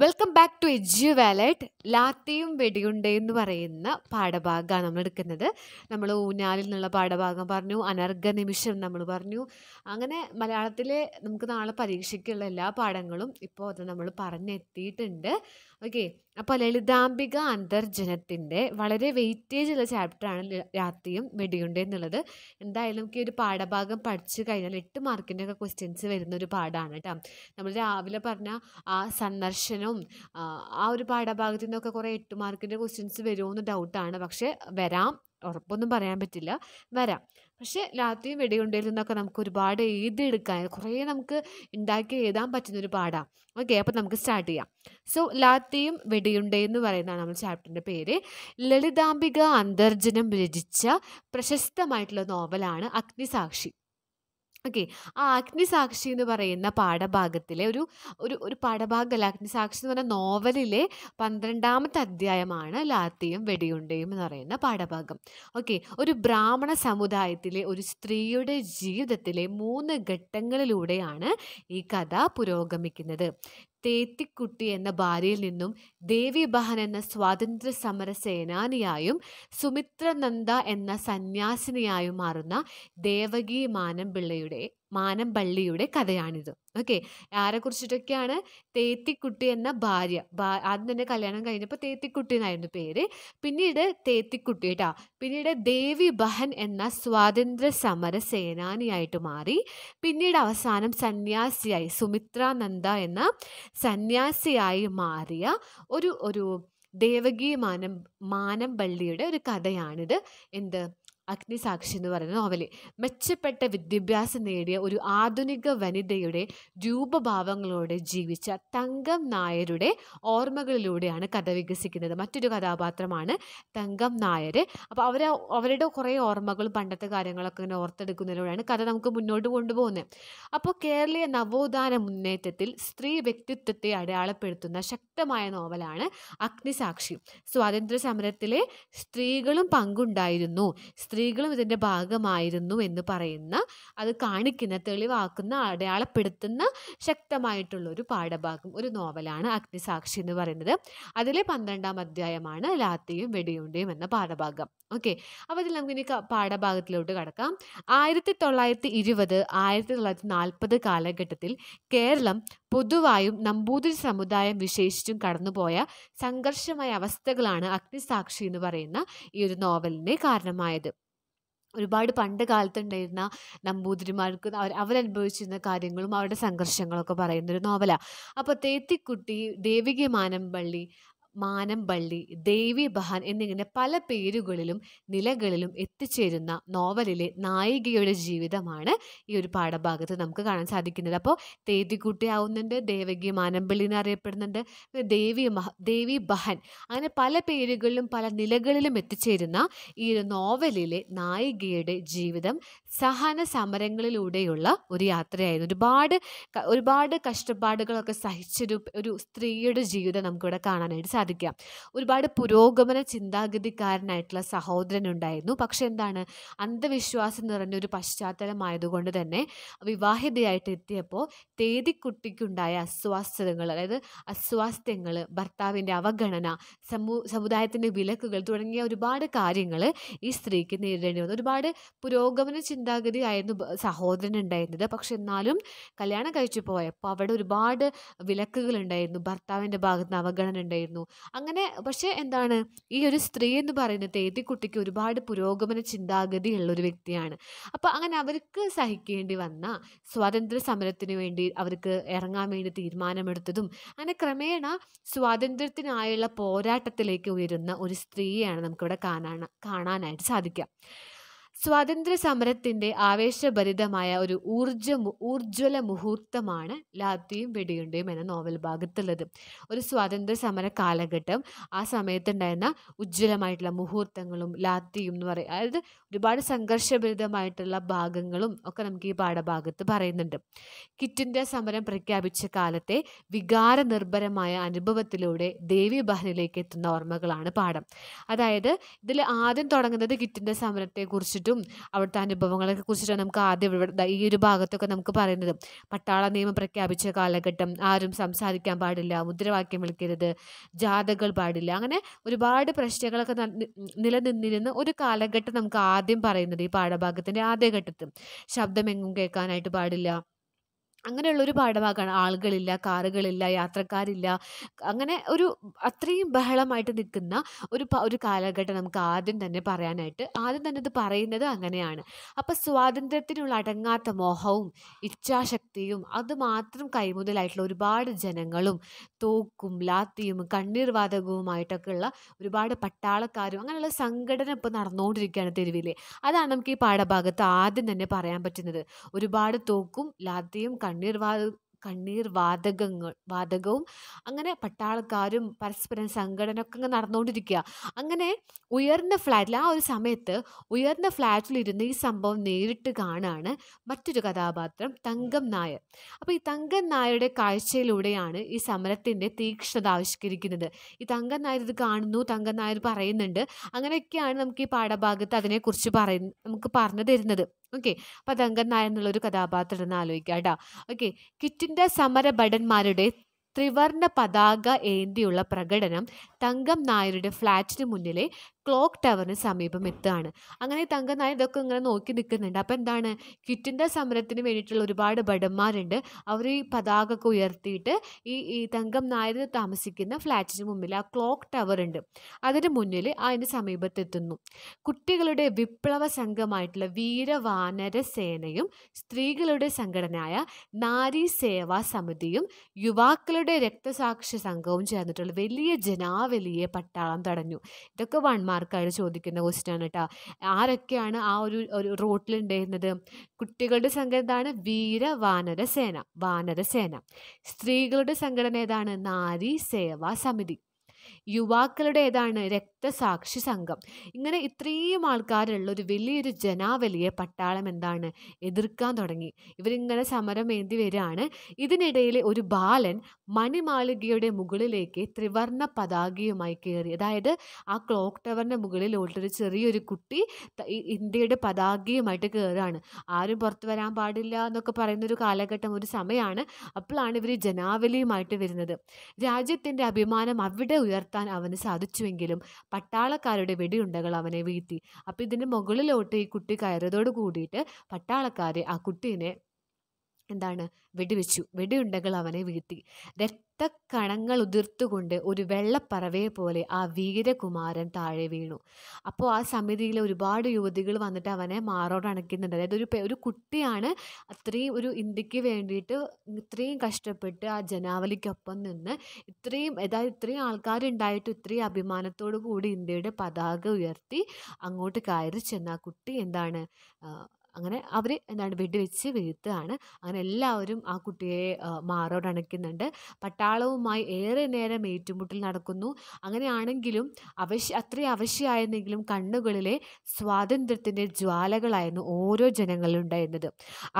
welcome back to Edu Wallet ലാത്തിയും വെടിയുണ്ടയും എന്ന് പറയുന്ന പാഠഭാഗമാണ് നമ്മൾ എടുക്കുന്നത് നമ്മൾ ഊഞ്ഞാലിൽ നിന്നുള്ള പാഠഭാഗം പറഞ്ഞു അനർഘ നിമിഷം നമ്മൾ പറഞ്ഞു അങ്ങനെ മലയാളത്തിലെ നമുക്ക് നാളെ പരീക്ഷയ്ക്കുള്ള എല്ലാ പാഠങ്ങളും ഇപ്പോൾ അത് നമ്മൾ പറഞ്ഞെത്തിയിട്ടുണ്ട് ഓക്കെ അപ്പോൾ ലളിതാംബിക അന്തർജനത്തിൻ്റെ വളരെ വെയിറ്റേജ് ഉള്ള ചാപ്റ്ററാണ് രാത്രിയും വെടിയുണ്ട് എന്നുള്ളത് എന്തായാലും ഈ ഒരു പാഠഭാഗം പഠിച്ചു കഴിഞ്ഞാൽ എട്ട് മാർക്കിൻ്റെ ഒക്കെ ക്വസ്റ്റ്യൻസ് വരുന്ന ഒരു പാഠമാണ് കേട്ടോ നമ്മൾ രാവിലെ പറഞ്ഞ ആ സന്ദർശനവും ആ ഒരു പാഠഭാഗത്തു നിന്നൊക്കെ കുറേ എട്ട് മാർക്കിൻ്റെ ക്വസ്റ്റ്യൻസ് വരുമോ എന്ന് ഡൗട്ടാണ് പക്ഷേ വരാം ഉറപ്പൊന്നും പറയാൻ പറ്റില്ല വരാം പക്ഷേ ലാത്തിയും വെടിയുണ്ടയിൽ നിന്നൊക്കെ നമുക്ക് ഒരുപാട് എഴുതിയെടുക്കാൻ കുറേ നമുക്ക് ഉണ്ടാക്കി എഴുതാൻ പറ്റുന്ന ഒരു പാടാണ് ഓക്കെ അപ്പം നമുക്ക് സ്റ്റാർട്ട് ചെയ്യാം സോ ലാത്തിയും വെടിയുണ്ടയും എന്ന് പറയുന്നതാണ് നമ്മുടെ ചാപ്റ്ററിൻ്റെ പേര് ലളിതാംബിക അന്തർജനം രചിച്ച പ്രശസ്തമായിട്ടുള്ള നോവലാണ് അഗ്നിസാക്ഷി ഓക്കെ ആ അഗ്നിസാക്ഷി എന്ന് പറയുന്ന പാഠഭാഗത്തിലെ ഒരു ഒരു ഒരു പാഠഭാഗമല്ല അഗ്നിസാക്ഷി എന്ന് പറഞ്ഞ നോവലിലെ പന്ത്രണ്ടാമത്തെ അധ്യായമാണ് ലാത്തിയും വെടിയുണ്ടയും എന്ന് പറയുന്ന പാഠഭാഗം ഓക്കെ ഒരു ബ്രാഹ്മണ സമുദായത്തിലെ ഒരു സ്ത്രീയുടെ ജീവിതത്തിലെ മൂന്ന് ഘട്ടങ്ങളിലൂടെയാണ് ഈ കഥ പുരോഗമിക്കുന്നത് തേത്തിക്കുട്ടി എന്ന ഭാര്യയിൽ നിന്നും ദേവി ബഹൻ എന്ന സ്വാതന്ത്ര്യ സമര സേനാനിയായും സുമിത്രനന്ദ എന്ന സന്യാസിനിയായും മാറുന്ന ദേവകി മാനം പിള്ളയുടെ മാനം പള്ളിയുടെ കഥയാണിത് ഓക്കെ കുറിച്ചിട്ടൊക്കെയാണ് തേത്തിക്കുട്ടി എന്ന ഭാര്യ ആദ്യം തന്നെ കല്യാണം കഴിഞ്ഞപ്പോൾ തേത്തിക്കുട്ടി എന്നായിരുന്നു പേര് പിന്നീട് തേത്തിക്കുട്ടി കേട്ടോ പിന്നീട് ദേവി ബഹൻ എന്ന സ്വാതന്ത്ര്യ സമര സേനാനിയായിട്ട് മാറി പിന്നീട് അവസാനം സന്യാസിയായി സുമിത്രാനന്ദ എന്ന സന്യാസിയായി മാറിയ ഒരു ഒരു ദേവകി മാനം പള്ളിയുടെ ഒരു കഥയാണിത് എന്ത് അഗ്നിസാക്ഷി എന്ന് പറയുന്ന നോവൽ മെച്ചപ്പെട്ട വിദ്യാഭ്യാസം നേടിയ ഒരു ആധുനിക വനിതയുടെ രൂപഭാവങ്ങളോടെ ജീവിച്ച തങ്കം നായരുടെ ഓർമ്മകളിലൂടെയാണ് കഥ വികസിക്കുന്നത് മറ്റൊരു കഥാപാത്രമാണ് തങ്കം നായർ അപ്പോൾ അവരെ അവരുടെ കുറേ ഓർമ്മകൾ പണ്ടത്തെ കാര്യങ്ങളൊക്കെ ഇങ്ങനെ ഓർത്തെടുക്കുന്നതിലൂടെയാണ് കഥ നമുക്ക് മുന്നോട്ട് കൊണ്ടുപോകുന്നത് അപ്പോൾ കേരളീയ നവോത്ഥാന മുന്നേറ്റത്തിൽ സ്ത്രീ വ്യക്തിത്വത്തെ അടയാളപ്പെടുത്തുന്ന ശക്തമായ നോവലാണ് അഗ്നിസാക്ഷി സ്വാതന്ത്ര്യ സമരത്തിലെ സ്ത്രീകളും പങ്കുണ്ടായിരുന്നു സ്ത്രീകളും ഇതിൻ്റെ ഭാഗമായിരുന്നു എന്ന് പറയുന്ന അത് കാണിക്കുന്ന തെളിവാക്കുന്ന അടയാളപ്പെടുത്തുന്ന ശക്തമായിട്ടുള്ള ഒരു പാഠഭാഗം ഒരു നോവലാണ് അഗ്നിസാക്ഷി എന്ന് പറയുന്നത് അതിലെ പന്ത്രണ്ടാം അധ്യായമാണ് ലാത്തിയും വെടിയുണ്ടയും എന്ന പാഠഭാഗം ഓക്കെ അപ്പോൾ ഇതിൽ ഇനി പാഠഭാഗത്തിലോട്ട് കടക്കാം ആയിരത്തി തൊള്ളായിരത്തി ഇരുപത് ആയിരത്തി തൊള്ളായിരത്തി നാൽപ്പത് കാലഘട്ടത്തിൽ കേരളം പൊതുവായും നമ്പൂതിരി സമുദായം വിശേഷിച്ചും കടന്നുപോയ സംഘർഷമായ അവസ്ഥകളാണ് അഗ്നിസാക്ഷി എന്ന് പറയുന്ന ഈ ഒരു നോവലിനെ കാരണമായത് ഒരുപാട് പണ്ട് കാലത്തുണ്ടായിരുന്ന നമ്പൂതിരിമാർക്ക് അവർ അവരനുഭവിച്ചിരുന്ന കാര്യങ്ങളും അവരുടെ സംഘർഷങ്ങളൊക്കെ പറയുന്നൊരു നോവലാണ് അപ്പോൾ തേത്തിക്കുട്ടി ദേവികി മാനമ്പള്ളി മാനംപള്ളി ദേവി ബഹാൻ എന്നിങ്ങനെ പല പേരുകളിലും നിലകളിലും എത്തിച്ചേരുന്ന നോവലിലെ നായികയുടെ ജീവിതമാണ് ഈ ഒരു പാഠഭാഗത്ത് നമുക്ക് കാണാൻ സാധിക്കുന്നത് അപ്പോൾ തേതിക്കുട്ടി ആവുന്നുണ്ട് ദേവകി എന്ന് അറിയപ്പെടുന്നുണ്ട് ദേവി മഹ ദേവി ബഹൻ അങ്ങനെ പല പേരുകളിലും പല നിലകളിലും എത്തിച്ചേരുന്ന ഈ ഒരു നോവലിലെ നായികയുടെ ജീവിതം സഹന സമരങ്ങളിലൂടെയുള്ള ഒരു യാത്രയായിരുന്നു ഒരുപാട് ഒരുപാട് കഷ്ടപ്പാടുകളൊക്കെ സഹിച്ചൊരു ഒരു സ്ത്രീയുടെ ജീവിതം നമുക്കിവിടെ കാണാനായിട്ട് സാധിക്കും സാധിക്കാം ഒരുപാട് പുരോഗമന ചിന്താഗതിക്കാരനായിട്ടുള്ള ഉണ്ടായിരുന്നു പക്ഷെ എന്താണ് അന്ധവിശ്വാസം നിറഞ്ഞൊരു പശ്ചാത്തലമായതുകൊണ്ട് തന്നെ വിവാഹിതയായിട്ട് എത്തിയപ്പോൾ തേതിക്കുട്ടിക്കുണ്ടായ അസ്വാസ്ഥതകൾ അതായത് അസ്വാസ്ഥ്യങ്ങൾ ഭർത്താവിൻ്റെ അവഗണന സമൂ സമുദായത്തിൻ്റെ വിലക്കുകൾ തുടങ്ങിയ ഒരുപാട് കാര്യങ്ങൾ ഈ സ്ത്രീക്ക് നേരിടേണ്ടി വന്നു ഒരുപാട് പുരോഗമന ചിന്താഗതി ആയിരുന്നു സഹോദരൻ ഉണ്ടായിരുന്നത് പക്ഷെ എന്നാലും കല്യാണം കഴിച്ചു പോയപ്പോൾ അവിടെ ഒരുപാട് വിലക്കുകൾ ഉണ്ടായിരുന്നു ഭർത്താവിൻ്റെ ഭാഗത്ത് നിന്ന് അവഗണന ഉണ്ടായിരുന്നു അങ്ങനെ പക്ഷേ എന്താണ് ഈ ഒരു സ്ത്രീ എന്ന് പറയുന്ന തേതിക്കുട്ടിക്ക് ഒരുപാട് പുരോഗമന ചിന്താഗതിയുള്ള ഒരു വ്യക്തിയാണ് അപ്പോൾ അങ്ങനെ അവർക്ക് സഹിക്കേണ്ടി വന്ന സ്വാതന്ത്ര്യ സമരത്തിന് വേണ്ടി അവർക്ക് ഇറങ്ങാൻ വേണ്ടി തീരുമാനമെടുത്തതും അങ്ങനെ ക്രമേണ സ്വാതന്ത്ര്യത്തിനായുള്ള പോരാട്ടത്തിലേക്ക് ഉയരുന്ന ഒരു സ്ത്രീയാണ് നമുക്കിവിടെ കാണാൻ കാണാനായിട്ട് സാധിക്കുക സ്വാതന്ത്ര്യ സമരത്തിന്റെ ആവേശഭരിതമായ ഒരു ഊർജ ഊർജ്വല മുഹൂർത്തമാണ് ലാത്തിയും വെടിയുണ്ടയും എന്ന നോവൽ ഭാഗത്തുള്ളത് ഒരു സ്വാതന്ത്ര്യ സമര കാലഘട്ടം ആ സമയത്തുണ്ടായിരുന്ന ഉജ്ജ്വലമായിട്ടുള്ള മുഹൂർത്തങ്ങളും ലാത്തിയും എന്ന് പറയും അതായത് ഒരുപാട് സംഘർഷഭരിതമായിട്ടുള്ള ഭാഗങ്ങളും ഒക്കെ നമുക്ക് ഈ പാഠഭാഗത്ത് പറയുന്നുണ്ട് കിറ്റ് ഇന്ത്യ സമരം പ്രഖ്യാപിച്ച കാലത്തെ വികാരനിർഭരമായ അനുഭവത്തിലൂടെ ദേവി ബഹനിലേക്ക് എത്തുന്ന ഓർമ്മകളാണ് പാഠം അതായത് ഇതിൽ ആദ്യം തുടങ്ങുന്നത് കിറ്റിൻ്റെ സമരത്തെക്കുറിച്ച് കുറിച്ചിട്ടും അവിടുത്തെ അനുഭവങ്ങളൊക്കെ കുറിച്ചിട്ടാണ് നമുക്ക് ആദ്യം ഇവിടെ ഈ ഒരു ഭാഗത്തൊക്കെ നമുക്ക് പറയുന്നത് പട്ടാള നിയമം പ്രഖ്യാപിച്ച കാലഘട്ടം ആരും സംസാരിക്കാൻ പാടില്ല മുദ്രാവാക്യം വിളിക്കരുത് ജാഥകൾ പാടില്ല അങ്ങനെ ഒരുപാട് പ്രശ്നങ്ങളൊക്കെ നിലനിന്നിരുന്ന ഒരു കാലഘട്ടം നമുക്ക് ആദ്യം പറയുന്നത് ഈ പാഠഭാഗത്തിൻ്റെ ആദ്യ ഘട്ടത്തിൽ ശബ്ദമെങ്ങും കേൾക്കാനായിട്ട് പാടില്ല അങ്ങനെയുള്ള ഒരു പാഠഭാഗമാണ് ആളുകളില്ല കാറുകളില്ല യാത്രക്കാരില്ല അങ്ങനെ ഒരു അത്രയും ബഹളമായിട്ട് നിൽക്കുന്ന ഒരു ഒരു കാലഘട്ടം നമുക്ക് ആദ്യം തന്നെ പറയാനായിട്ട് ആദ്യം തന്നെ ഇത് പറയുന്നത് അങ്ങനെയാണ് അപ്പം സ്വാതന്ത്ര്യത്തിനുള്ള അടങ്ങാത്ത മോഹവും ഇച്ഛാശക്തിയും അത് മാത്രം കൈമുതലായിട്ടുള്ള ഒരുപാട് ജനങ്ങളും തോക്കും ലാത്തിയും കണ്ണീർവാതകവുമായിട്ടൊക്കെയുള്ള ഉള്ള ഒരുപാട് പട്ടാളക്കാരും അങ്ങനെയുള്ള സംഘടന ഇപ്പോൾ നടന്നുകൊണ്ടിരിക്കുകയാണ് തെരുവിലെ അതാണ് നമുക്ക് ഈ പാഠഭാഗത്ത് ആദ്യം തന്നെ പറയാൻ പറ്റുന്നത് ഒരുപാട് തോക്കും ലാത്തിയും കണ്ണീർ വാ കണ്ണീർ വാതകങ്ങൾ വാതകവും അങ്ങനെ പട്ടാളക്കാരും പരസ്പരം സംഘടനയൊക്കെ ഒക്കെ അങ്ങ് നടന്നുകൊണ്ടിരിക്കുക അങ്ങനെ ഉയർന്ന ഫ്ലാറ്റിൽ ആ ഒരു സമയത്ത് ഉയർന്ന ഫ്ലാറ്റിലിരുന്ന് ഈ സംഭവം നേരിട്ട് കാണാണ് മറ്റൊരു കഥാപാത്രം തങ്കം നായർ അപ്പോൾ ഈ തങ്കം നായരുടെ കാഴ്ചയിലൂടെയാണ് ഈ സമരത്തിൻ്റെ തീക്ഷ്ണത ആവിഷ്കരിക്കുന്നത് ഈ തങ്കം നായർ ഇത് കാണുന്നു തങ്കം നായർ പറയുന്നുണ്ട് അങ്ങനെയൊക്കെയാണ് നമുക്ക് ഈ പാഠഭാഗത്ത് അതിനെക്കുറിച്ച് പറയുന്ന നമുക്ക് പറഞ്ഞു തരുന്നത് ഓക്കെ അപ്പോൾ തങ്കൻ നായർ കഥാപാത്രം കഥാപാത്രത്തിന് ആലോചിക്കുക കേട്ടോ ഓക്കെ കിറ്റിൻ്റെ സമരഭടന്മാരുടെ ത്രിവർണ പതാക ഏന്തിയുള്ള പ്രകടനം തങ്കം നായരുടെ ഫ്ലാറ്റിന് മുന്നിലെ ക്ലോക്ക് ടവറിന് സമീപം എത്തുകയാണ് അങ്ങനെ തങ്കനായ ഇതൊക്കെ ഇങ്ങനെ നോക്കി നിൽക്കുന്നുണ്ട് അപ്പോൾ എന്താണ് കിറ്റിൻ്റെ സമരത്തിന് വേണ്ടിയിട്ടുള്ള ഒരുപാട് ഭടന്മാരുണ്ട് അവർ ഈ പതാക ഒക്കെ ഉയർത്തിയിട്ട് ഈ ഈ തങ്കം നായർ താമസിക്കുന്ന ഫ്ലാറ്റിന് മുമ്പിൽ ആ ക്ലോക്ക് ടവർ ഉണ്ട് അതിന് മുന്നിൽ അതിൻ്റെ സമീപത്തെത്തുന്നു കുട്ടികളുടെ വിപ്ലവ സംഘമായിട്ടുള്ള വീരവാനര സേനയും സ്ത്രീകളുടെ സംഘടനയായ നാരി സേവാ സമിതിയും യുവാക്കളുടെ രക്തസാക്ഷി സംഘവും ചേർന്നിട്ടുള്ള വലിയ ജനാവലിയെ പട്ടാളം തടഞ്ഞു ഇതൊക്കെ വൺമാർ മാർക്കായി ചോദിക്കുന്ന ക്വസ്റ്റ്യാണ് കേട്ടോ ആരൊക്കെയാണ് ആ ഒരു ഒരു റോട്ടിലുണ്ടായിരുന്നത് കുട്ടികളുടെ സംഘടന ഏതാണ് വീര വാനര സേന സ്ത്രീകളുടെ സംഘടന ഏതാണ് നാരി സേവാ സമിതി യുവാക്കളുടെ ഏതാണ് രക്തസാക്ഷി സംഘം ഇങ്ങനെ ഇത്രയും ആൾക്കാരുള്ള ഒരു വലിയൊരു ജനാവലിയെ പട്ടാളം എന്താണ് എതിർക്കാൻ തുടങ്ങി ഇവരിങ്ങനെ ഏന്തി വരികയാണ് ഇതിനിടയിൽ ഒരു ബാലൻ മണിമാളികയുടെ മുകളിലേക്ക് ത്രിവർണ പതാകയുമായി കയറി അതായത് ആ ക്ലോക്ക് ടവറിൻ്റെ മുകളിലോട്ടൊരു ചെറിയൊരു കുട്ടി ഇന്ത്യയുടെ പതാകയുമായിട്ട് കയറുകയാണ് ആരും പുറത്തു വരാൻ പാടില്ല എന്നൊക്കെ പറയുന്ന ഒരു കാലഘട്ടം ഒരു സമയമാണ് അപ്പോഴാണ് ഇവർ ജനാവലിയുമായിട്ട് വരുന്നത് രാജ്യത്തിൻ്റെ അഭിമാനം അവിടെ ഉയർത്താൻ അവന് സാധിച്ചുവെങ്കിലും പട്ടാളക്കാരുടെ വെടിയുണ്ടകൾ അവനെ വീഴ്ത്തി അപ്പോൾ ഇതിൻ്റെ മുകളിലോട്ട് ഈ കുട്ടി കയറിയതോട് കൂടിയിട്ട് പട്ടാളക്കാർ ആ കുട്ടീനെ എന്താണ് വെടിവെച്ചു വെടിയുണ്ടകൾ അവനെ വീഴ്ത്തി രക്തക്കണങ്ങൾ ഉതിർത്തുകൊണ്ട് ഒരു വെള്ളപ്പറവയെ പോലെ ആ വീരകുമാരൻ താഴെ വീണു അപ്പോൾ ആ സമിതിയിലെ ഒരുപാട് യുവതികൾ വന്നിട്ട് അവനെ മാറോട് അണയ്ക്കുന്നുണ്ട് അതായത് ഒരു ഒരു കുട്ടിയാണ് അത്രയും ഒരു ഇന്ത്യക്ക് വേണ്ടിയിട്ട് ഇത്രയും കഷ്ടപ്പെട്ട് ആ ജനാവലിക്കൊപ്പം നിന്ന് ഇത്രയും അതായത് ഇത്രയും ആൾക്കാരുണ്ടായിട്ട് ഇത്രയും അഭിമാനത്തോടു കൂടി ഇന്ത്യയുടെ പതാക ഉയർത്തി അങ്ങോട്ട് കയറി ചെന്ന ആ കുട്ടി എന്താണ് അങ്ങനെ അവർ എന്താണ് വെടിവെച്ച് വീഴ്ത്തുകയാണ് അങ്ങനെ എല്ലാവരും ആ കുട്ടിയെ അണയ്ക്കുന്നുണ്ട് പട്ടാളവുമായി ഏറെ നേരം ഏറ്റുമുട്ടൽ നടക്കുന്നു അങ്ങനെയാണെങ്കിലും അവശ്യ അത്രയും അവശ്യമായിരുന്നെങ്കിലും കണ്ണുകളിലെ സ്വാതന്ത്ര്യത്തിൻ്റെ ജ്വാലകളായിരുന്നു ഓരോ ജനങ്ങളിലുണ്ടായിരുന്നത്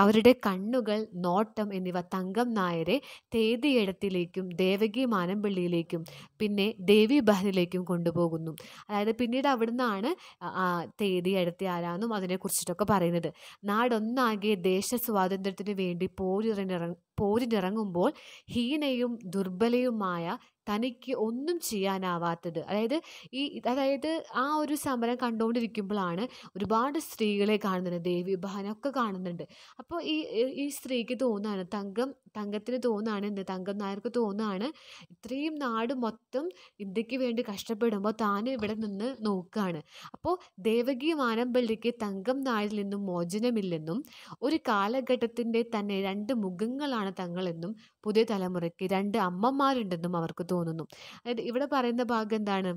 അവരുടെ കണ്ണുകൾ നോട്ടം എന്നിവ തങ്കം നായരെ തേതിയിടത്തിലേക്കും ദേവകി മാനമ്പള്ളിയിലേക്കും പിന്നെ ദേവി ബഹനിലേക്കും കൊണ്ടുപോകുന്നു അതായത് പിന്നീട് അവിടുന്നാണ് തേതിയിടത്തി ആരാന്നും അതിനെക്കുറിച്ചിട്ടൊക്കെ പറയുന്നത് നാടൊന്നാകെ ദേശസ്വാതന്ത്ര്യത്തിനു വേണ്ടി പോരിനിറങ്ങുമ്പോൾ ഹീനയും ദുർബലയുമായ തനിക്ക് ഒന്നും ചെയ്യാനാവാത്തത് അതായത് ഈ അതായത് ആ ഒരു സമരം കണ്ടുകൊണ്ടിരിക്കുമ്പോഴാണ് ഒരുപാട് സ്ത്രീകളെ കാണുന്നുണ്ട് ദേവി ഒക്കെ കാണുന്നുണ്ട് അപ്പോൾ ഈ ഈ സ്ത്രീക്ക് തോന്നുകയാണ് തങ്കം തങ്കത്തിന് തോന്നുകയാണ് എന്ത് തങ്കം നായർക്ക് തോന്നുകയാണ് ഇത്രയും നാട് മൊത്തം ഇന്ത്യക്ക് വേണ്ടി കഷ്ടപ്പെടുമ്പോൾ താൻ ഇവിടെ നിന്ന് നോക്കുകയാണ് അപ്പോൾ ദേവകി മാനമ്പള്ളിക്ക് തങ്കം നായരിൽ നിന്നും മോചനമില്ലെന്നും ഒരു കാലഘട്ടത്തിൻ്റെ തന്നെ രണ്ട് മുഖങ്ങളാണ് തങ്ങളെന്നും പുതിയ തലമുറയ്ക്ക് രണ്ട് അമ്മമാരുണ്ടെന്നും അവർക്ക് തോന്നുന്നു അതായത് ഇവിടെ പറയുന്ന ഭാഗം എന്താണ്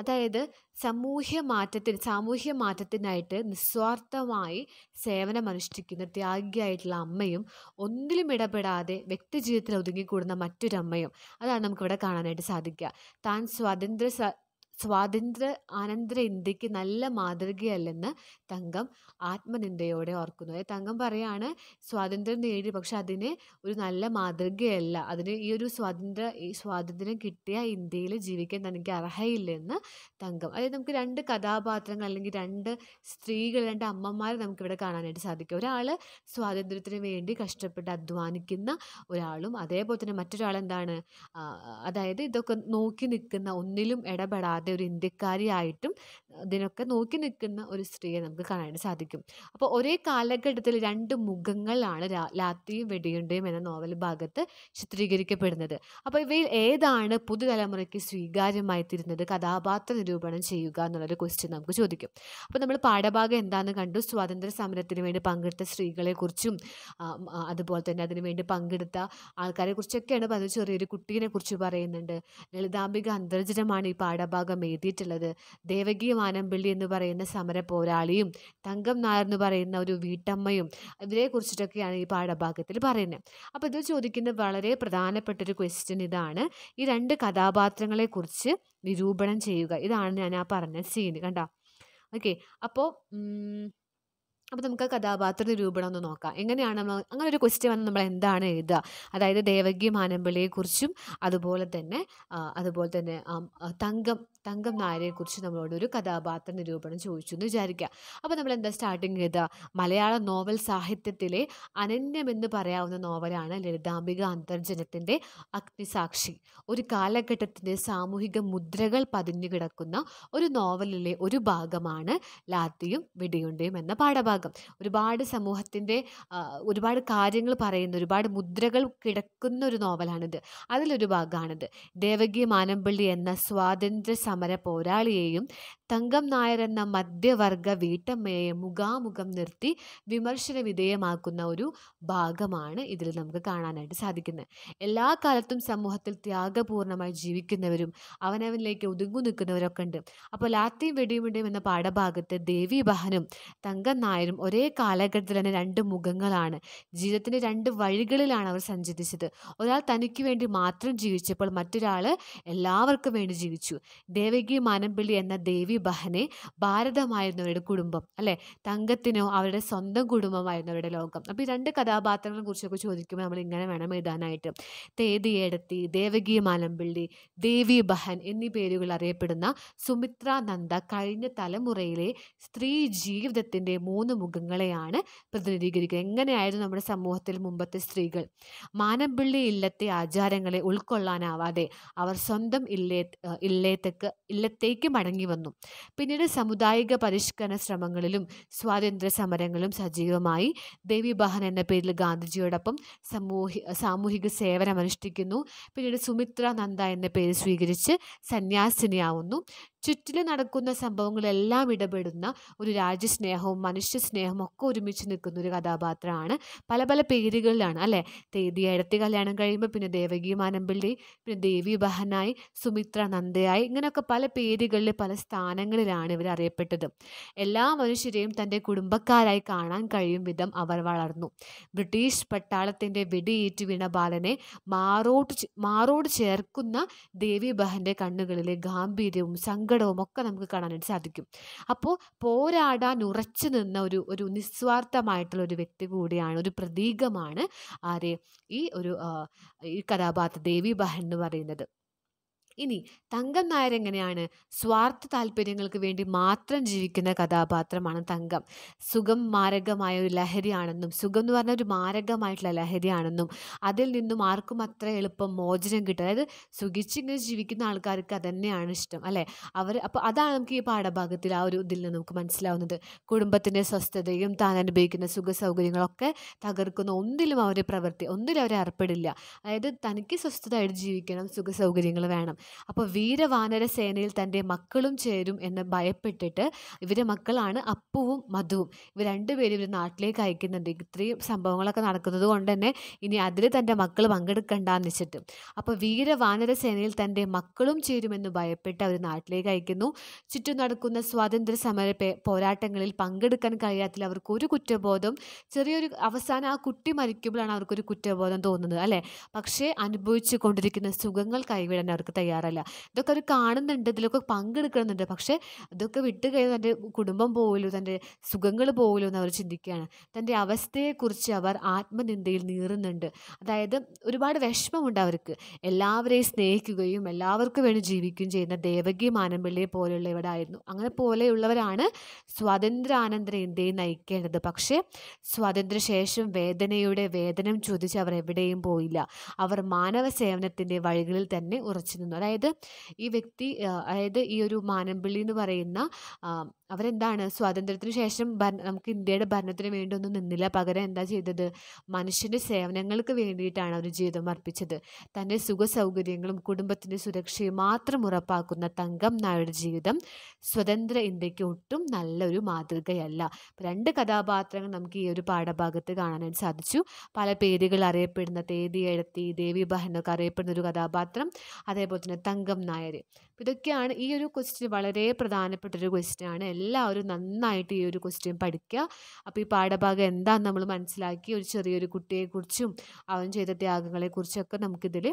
അതായത് സമൂഹ മാറ്റത്തിന് സാമൂഹ്യ മാറ്റത്തിനായിട്ട് നിസ്വാർത്ഥമായി സേവനമനുഷ്ഠിക്കുന്ന ത്യാഗിയായിട്ടുള്ള അമ്മയും ഒന്നിലും ഇടപെടാതെ വ്യക്തി ജീവിതത്തിൽ ഒതുങ്ങിക്കൂടുന്ന മറ്റൊരമ്മയും അതാണ് നമുക്കിവിടെ കാണാനായിട്ട് സാധിക്കുക താൻ സ്വാതന്ത്ര്യ സ്വാതന്ത്ര്യ അനന്തര ഇന്ത്യക്ക് നല്ല മാതൃകയല്ലെന്ന് തങ്കം ആത്മനിന്ദയോടെ ഓർക്കുന്നു തങ്കം പറയാണ് സ്വാതന്ത്ര്യം നേടി പക്ഷെ അതിന് ഒരു നല്ല മാതൃകയല്ല അതിന് ഈ ഒരു സ്വാതന്ത്ര്യ ഈ സ്വാതന്ത്ര്യം കിട്ടിയ ഇന്ത്യയിൽ ജീവിക്കാൻ തനിക്ക് അർഹയില്ലെന്ന് തങ്കം അതായത് നമുക്ക് രണ്ട് കഥാപാത്രങ്ങൾ അല്ലെങ്കിൽ രണ്ട് സ്ത്രീകൾ രണ്ട് അമ്മമാരെ നമുക്കിവിടെ കാണാനായിട്ട് സാധിക്കും ഒരാൾ സ്വാതന്ത്ര്യത്തിന് വേണ്ടി കഷ്ടപ്പെട്ട് അധ്വാനിക്കുന്ന ഒരാളും അതേപോലെ തന്നെ മറ്റൊരാൾ എന്താണ് അതായത് ഇതൊക്കെ നോക്കി നിൽക്കുന്ന ഒന്നിലും ഇടപെടാതെ സാറിൻ്റെ ഒരു ഇന്ത്യക്കാരിയായിട്ടും ഇതിനൊക്കെ നോക്കി നിൽക്കുന്ന ഒരു സ്ത്രീയെ നമുക്ക് കാണാനായിട്ട് സാധിക്കും അപ്പോൾ ഒരേ കാലഘട്ടത്തിൽ രണ്ട് മുഖങ്ങളാണ് ലാത്തിയും വെടിയുണ്ടയും എന്ന നോവൽ ഭാഗത്ത് ചിത്രീകരിക്കപ്പെടുന്നത് അപ്പോൾ ഇവയിൽ ഏതാണ് പുതുതലമുറയ്ക്ക് സ്വീകാര്യമായി തീരുന്നത് കഥാപാത്ര നിരൂപണം ചെയ്യുക എന്നുള്ളൊരു ക്വസ്റ്റ്യൻ നമുക്ക് ചോദിക്കും അപ്പോൾ നമ്മൾ പാഠഭാഗം എന്താണെന്ന് കണ്ടു സ്വാതന്ത്ര്യ സമരത്തിന് വേണ്ടി പങ്കെടുത്ത സ്ത്രീകളെക്കുറിച്ചും അതുപോലെ തന്നെ അതിനുവേണ്ടി പങ്കെടുത്ത ആൾക്കാരെക്കുറിച്ചൊക്കെയാണ് പതിവ് ചെറിയൊരു കുട്ടീനെ കുറിച്ച് പറയുന്നുണ്ട് ലളിതാംബിക അന്തർജനമാണ് ഈ പാഠഭാഗം എഴുതിയിട്ടുള്ളത് ദേവകീയമാണ് മാനമ്പിള്ളി എന്ന് പറയുന്ന സമര പോരാളിയും തങ്കം നായർ എന്ന് പറയുന്ന ഒരു വീട്ടമ്മയും ഇവരെ കുറിച്ചിട്ടൊക്കെയാണ് ഈ പാഠഭാഗത്തിൽ പറയുന്നത് അപ്പോൾ ഇത് ചോദിക്കുന്ന വളരെ പ്രധാനപ്പെട്ട ഒരു ക്വസ്റ്റ്യൻ ഇതാണ് ഈ രണ്ട് കഥാപാത്രങ്ങളെക്കുറിച്ച് നിരൂപണം ചെയ്യുക ഇതാണ് ഞാൻ ആ പറഞ്ഞ സീന് കണ്ടോ ഓക്കെ അപ്പോൾ അപ്പോൾ നമുക്ക് കഥാപാത്ര നിരൂപണം ഒന്ന് നോക്കാം എങ്ങനെയാണ് നമ്മൾ അങ്ങനെ ഒരു ക്വസ്റ്റ്യൻ വന്ന് നമ്മൾ എന്താണ് എഴുതുക അതായത് ദേവകി മാനമ്പിളിയെക്കുറിച്ചും അതുപോലെ തന്നെ അതുപോലെ തന്നെ തങ്കം തങ്കം നായരെക്കുറിച്ച് നമ്മളോടൊരു കഥാപാത്ര നിരൂപണം ചോദിച്ചു എന്ന് വിചാരിക്കുക അപ്പോൾ നമ്മൾ എന്താ സ്റ്റാർട്ടിങ് ചെയ്ത മലയാള നോവൽ സാഹിത്യത്തിലെ അനന്യമെന്ന് പറയാവുന്ന നോവലാണ് ലളിതാംബിക അന്തർജനത്തിൻ്റെ അഗ്നിസാക്ഷി ഒരു കാലഘട്ടത്തിൻ്റെ സാമൂഹിക മുദ്രകൾ പതിഞ്ഞു കിടക്കുന്ന ഒരു നോവലിലെ ഒരു ഭാഗമാണ് ലാത്തിയും വെടിയുണ്ടയും എന്ന പാഠഭാഗം ഭാഗം ഒരുപാട് സമൂഹത്തിൻ്റെ ഒരുപാട് കാര്യങ്ങൾ പറയുന്ന ഒരുപാട് മുദ്രകൾ കിടക്കുന്ന ഒരു നോവലാണിത് അതിലൊരു ഭാഗമാണിത് ദേവകി മാനമ്പള്ളി എന്ന സ്വാതന്ത്ര്യ സമര പോരാളിയെയും തങ്കം നായർ എന്ന മധ്യവർഗ വീട്ടമ്മയെ മുഖാമുഖം നിർത്തി വിമർശന വിധേയമാക്കുന്ന ഒരു ഭാഗമാണ് ഇതിൽ നമുക്ക് കാണാനായിട്ട് സാധിക്കുന്നത് എല്ലാ കാലത്തും സമൂഹത്തിൽ ത്യാഗപൂർണ്ണമായി ജീവിക്കുന്നവരും അവനവനിലേക്ക് ഒതുങ്ങു നിൽക്കുന്നവരൊക്കെ ഉണ്ട് അപ്പോൾ ലാത്തിയും വെടിയും എന്ന പാഠഭാഗത്ത് ദേവി ബഹനും തങ്കം നായർ രണ്ടുപേരും ഒരേ കാലഘട്ടത്തിൽ തന്നെ രണ്ട് മുഖങ്ങളാണ് ജീവിതത്തിൻ്റെ രണ്ട് വഴികളിലാണ് അവർ സഞ്ചരിച്ചത് ഒരാൾ തനിക്ക് വേണ്ടി മാത്രം ജീവിച്ചപ്പോൾ മറ്റൊരാൾ എല്ലാവർക്കും വേണ്ടി ജീവിച്ചു ദേവകി മാനമ്പിള്ളി എന്ന ദേവി ബഹനെ ഭാരതമായിരുന്നു അവരുടെ കുടുംബം അല്ലേ തങ്കത്തിനോ അവരുടെ സ്വന്തം കുടുംബമായിരുന്നു അവരുടെ ലോകം അപ്പോൾ ഈ രണ്ട് കഥാപാത്രങ്ങളെ കുറിച്ചൊക്കെ ചോദിക്കുമ്പോൾ നമ്മൾ ഇങ്ങനെ വേണം എഴുതാനായിട്ട് തേതി എടത്തി ദേവകി മാനമ്പിള്ളി ദേവി ബഹൻ എന്നീ പേരുകൾ അറിയപ്പെടുന്ന സുമിത്ര നന്ദ കഴിഞ്ഞ തലമുറയിലെ സ്ത്രീ ജീവിതത്തിൻ്റെ മൂന്ന് മുഖങ്ങളെയാണ് പ്രതിനിധീകരിക്കുന്നത് എങ്ങനെയായിരുന്നു നമ്മുടെ സമൂഹത്തിൽ മുമ്പത്തെ സ്ത്രീകൾ മാനമ്പിള്ളി ഇല്ലത്തെ ആചാരങ്ങളെ ഉൾക്കൊള്ളാനാവാതെ അവർ സ്വന്തം ഇല്ലേ ഇല്ലേത്തേക്ക് ഇല്ലത്തേക്ക് മടങ്ങി വന്നു പിന്നീട് സമുദായിക പരിഷ്കരണ ശ്രമങ്ങളിലും സ്വാതന്ത്ര്യ സമരങ്ങളിലും സജീവമായി ദേവി ബഹൻ എന്ന പേരിൽ ഗാന്ധിജിയോടൊപ്പം സമൂഹ സാമൂഹിക സേവനം അനുഷ്ഠിക്കുന്നു പിന്നീട് സുമിത്ര നന്ദ എന്ന പേര് സ്വീകരിച്ച് സന്യാസിനിയാവുന്നു ചുറ്റിൽ നടക്കുന്ന സംഭവങ്ങളെല്ലാം ഇടപെടുന്ന ഒരു രാജ്യസ്നേഹവും മനുഷ്യ സ്നേഹവും ഒക്കെ ഒരുമിച്ച് നിൽക്കുന്ന ഒരു കഥാപാത്രമാണ് പല പല പേരുകളിലാണ് അല്ലേ തേതി എടത്തി കല്യാണം കഴിയുമ്പോൾ പിന്നെ ദേവകി മാനമ്പിള്ളി പിന്നെ ദേവി ബഹനായി സുമിത്ര നന്ദയായി ഇങ്ങനെയൊക്കെ പല പേരുകളിൽ പല സ്ഥാനങ്ങളിലാണ് ഇവർ അറിയപ്പെട്ടത് എല്ലാ മനുഷ്യരെയും തൻ്റെ കുടുംബക്കാരായി കാണാൻ കഴിയും വിധം അവർ വളർന്നു ബ്രിട്ടീഷ് പട്ടാളത്തിൻ്റെ വെടിയേറ്റു വീണ ബാലനെ മാറോട് മാറോട് ചേർക്കുന്ന ദേവി ബഹൻ്റെ കണ്ണുകളിലെ ഗാംഭീര്യവും സങ്ക സങ്കടവും ഒക്കെ നമുക്ക് കാണാനായിട്ട് സാധിക്കും അപ്പോൾ പോരാടാൻ ഉറച്ചു നിന്ന ഒരു ഒരു നിസ്വാർത്ഥമായിട്ടുള്ള ഒരു വ്യക്തി കൂടിയാണ് ഒരു പ്രതീകമാണ് ആരെ ഈ ഒരു ഈ കഥാപാത്ര ദേവി ബഹൻ എന്ന് പറയുന്നത് ഇനി തങ്കം നായർ എങ്ങനെയാണ് സ്വാർത്ഥ താല്പര്യങ്ങൾക്ക് വേണ്ടി മാത്രം ജീവിക്കുന്ന കഥാപാത്രമാണ് തങ്കം സുഖം മാരകമായ ഒരു ലഹരിയാണെന്നും സുഖം എന്ന് പറഞ്ഞ ഒരു മാരകമായിട്ടുള്ള ലഹരിയാണെന്നും അതിൽ നിന്നും ആർക്കും അത്ര എളുപ്പം മോചനം കിട്ടും അതായത് സുഖിച്ചിങ്ങനെ ജീവിക്കുന്ന ആൾക്കാർക്ക് അതന്നെയാണ് ഇഷ്ടം അല്ലേ അവർ അപ്പോൾ അതാണ് നമുക്ക് ഈ പാഠഭാഗത്തിൽ ആ ഒരു ഇതിൽ നിന്ന് നമുക്ക് മനസ്സിലാവുന്നത് കുടുംബത്തിൻ്റെ സ്വസ്ഥതയും താൻ അനുഭവിക്കുന്ന സുഖ സൗകര്യങ്ങളൊക്കെ തകർക്കുന്ന ഒന്നിലും അവരെ പ്രവൃത്തി ഒന്നിലും അവരെ ഏർപ്പെടില്ല അതായത് തനിക്ക് സ്വസ്ഥതയായിട്ട് ജീവിക്കണം സുഖ സൗകര്യങ്ങൾ വേണം അപ്പോൾ വീരവാനര സേനയിൽ തൻ്റെ മക്കളും ചേരും എന്ന് ഭയപ്പെട്ടിട്ട് ഇവരുടെ മക്കളാണ് അപ്പുവും മധുവും ഇവർ രണ്ടുപേരും ഇവർ നാട്ടിലേക്ക് അയക്കുന്നുണ്ട് ഇത്രയും സംഭവങ്ങളൊക്കെ നടക്കുന്നത് കൊണ്ട് തന്നെ ഇനി അതിൽ തൻ്റെ മക്കൾ എന്ന് വെച്ചിട്ട് അപ്പോൾ വീരവാനര സേനയിൽ തൻ്റെ മക്കളും ചേരുമെന്ന് ഭയപ്പെട്ട് അവർ നാട്ടിലേക്ക് അയക്കുന്നു ചുറ്റും നടക്കുന്ന സ്വാതന്ത്ര്യ സമര പോരാട്ടങ്ങളിൽ പങ്കെടുക്കാൻ കഴിയാത്തിൽ അവർക്ക് ഒരു കുറ്റബോധം ചെറിയൊരു അവസാനം ആ കുട്ടി മരിക്കുമ്പോഴാണ് അവർക്കൊരു കുറ്റബോധം തോന്നുന്നത് അല്ലേ പക്ഷേ അനുഭവിച്ചു കൊണ്ടിരിക്കുന്ന സുഖങ്ങൾ കൈവിടാൻ അവർക്ക് തയ്യാറാണ് ചെയ്യാറില്ല ഇതൊക്കെ അവർ കാണുന്നുണ്ട് ഇതിലൊക്കെ പങ്കെടുക്കുന്നുണ്ട് പക്ഷേ ഇതൊക്കെ വിട്ട് കഴിഞ്ഞാൽ തൻ്റെ കുടുംബം പോകലോ തൻ്റെ സുഖങ്ങൾ പോകലോ എന്ന് അവർ ചിന്തിക്കുകയാണ് തൻ്റെ അവസ്ഥയെക്കുറിച്ച് അവർ ആത്മനിന്ദയിൽ നീറുന്നുണ്ട് അതായത് ഒരുപാട് വിഷമമുണ്ട് അവർക്ക് എല്ലാവരെയും സ്നേഹിക്കുകയും എല്ലാവർക്കും വേണ്ടി ജീവിക്കുകയും ചെയ്യുന്ന ദേവകി മാനമ്പിള്ളിയെ പോലെയുള്ളവരായിരുന്നു അങ്ങനെ പോലെയുള്ളവരാണ് സ്വാതന്ത്ര്യാനന്തര ഇന്ത്യയെ നയിക്കേണ്ടത് പക്ഷേ സ്വാതന്ത്ര്യശേഷം വേദനയുടെ വേദനം ചോദിച്ച് അവർ എവിടെയും പോയില്ല അവർ മാനവ സേവനത്തിൻ്റെ വഴികളിൽ തന്നെ ഉറച്ചു നിന്നു അതായത് ഈ വ്യക്തി അതായത് ഈ ഒരു മാനമ്പിള്ളി എന്ന് പറയുന്ന അവരെന്താണ് സ്വാതന്ത്ര്യത്തിന് ശേഷം ഭരണ നമുക്ക് ഇന്ത്യയുടെ ഭരണത്തിന് വേണ്ടി ഒന്നും നിന്നില്ല പകരം എന്താ ചെയ്തത് മനുഷ്യൻ്റെ സേവനങ്ങൾക്ക് വേണ്ടിയിട്ടാണ് അവർ ജീവിതം അർപ്പിച്ചത് തൻ്റെ സുഖ സൗകര്യങ്ങളും കുടുംബത്തിൻ്റെ സുരക്ഷയും മാത്രം ഉറപ്പാക്കുന്ന തങ്കം നായരുടെ ജീവിതം സ്വതന്ത്ര ഇന്ത്യക്ക് ഒട്ടും നല്ലൊരു മാതൃകയല്ല രണ്ട് കഥാപാത്രങ്ങൾ നമുക്ക് ഈ ഒരു പാഠഭാഗത്ത് കാണാനായിട്ട് സാധിച്ചു പല പേരുകൾ അറിയപ്പെടുന്ന തേതി എഴുത്തി ദേവി ബഹനൊക്കെ അറിയപ്പെടുന്ന ഒരു കഥാപാത്രം അതേപോലെ തന്നെ തങ്കം നായർ ഇതൊക്കെയാണ് ഈ ഒരു ക്വസ്റ്റ്യൻ വളരെ പ്രധാനപ്പെട്ട ഒരു ക്വസ്റ്റ്യൻ ആണ് എല്ലാവരും നന്നായിട്ട് ഈ ഒരു ക്വസ്റ്റ്യൻ പഠിക്കുക അപ്പോൾ ഈ പാഠഭാഗം എന്താണെന്ന് നമ്മൾ മനസ്സിലാക്കി ഒരു ചെറിയൊരു കുട്ടിയെക്കുറിച്ചും അവൻ ചെയ്ത ത്യാഗങ്ങളെക്കുറിച്ചൊക്കെ നമുക്കിതിൽ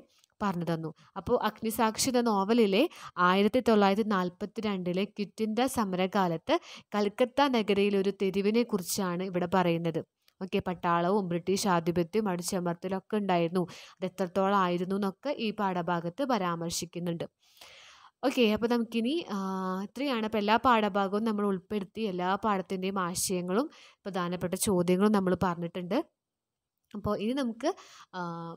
പറഞ്ഞു തന്നു അപ്പോൾ അഗ്നിസാക്ഷി എന്ന നോവലിലെ ആയിരത്തി തൊള്ളായിരത്തി നാൽപ്പത്തി രണ്ടിലെ ക്വിറ്റിൻ്റെ സമരകാലത്ത് കൽക്കത്ത നഗരയിൽ ഒരു തെരുവിനെ കുറിച്ചാണ് ഇവിടെ പറയുന്നത് ഓക്കെ പട്ടാളവും ബ്രിട്ടീഷ് ആധിപത്യവും അടിച്ചമർത്തലൊക്കെ ഉണ്ടായിരുന്നു അത് എത്രത്തോളം ആയിരുന്നു എന്നൊക്കെ ഈ പാഠഭാഗത്ത് പരാമർശിക്കുന്നുണ്ട് ഓക്കെ അപ്പോൾ നമുക്കിനി ഇത്രയാണ് അപ്പോൾ എല്ലാ പാഠഭാഗവും നമ്മൾ ഉൾപ്പെടുത്തി എല്ലാ പാഠത്തിൻ്റെയും ആശയങ്ങളും പ്രധാനപ്പെട്ട ചോദ്യങ്ങളും നമ്മൾ പറഞ്ഞിട്ടുണ്ട് അപ്പോൾ ഇനി നമുക്ക്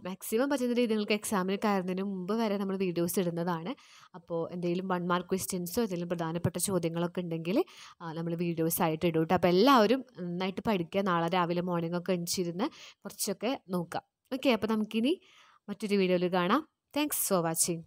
മാക്സിമം പറ്റുന്ന രീതികൾക്ക് നിങ്ങൾക്ക് എക്സാമിന് കയറുന്നതിന് മുമ്പ് വരെ നമ്മൾ വീഡിയോസ് ഇടുന്നതാണ് അപ്പോൾ എന്തെങ്കിലും വൺ മാർക്ക് ക്വസ്റ്റ്യൻസോ എന്തെങ്കിലും പ്രധാനപ്പെട്ട ചോദ്യങ്ങളൊക്കെ ഉണ്ടെങ്കിൽ നമ്മൾ വീഡിയോസ് ആയിട്ട് ഇടും അപ്പോൾ എല്ലാവരും നന്നായിട്ട് പഠിക്കുക നാളെ രാവിലെ മോർണിംഗ് ഒക്കെ എണിച്ചിരുന്ന് കുറച്ചൊക്കെ നോക്കാം ഓക്കെ അപ്പോൾ നമുക്കിനി മറ്റൊരു വീഡിയോയിൽ കാണാം താങ്ക്സ് ഫോർ വാച്ചിങ്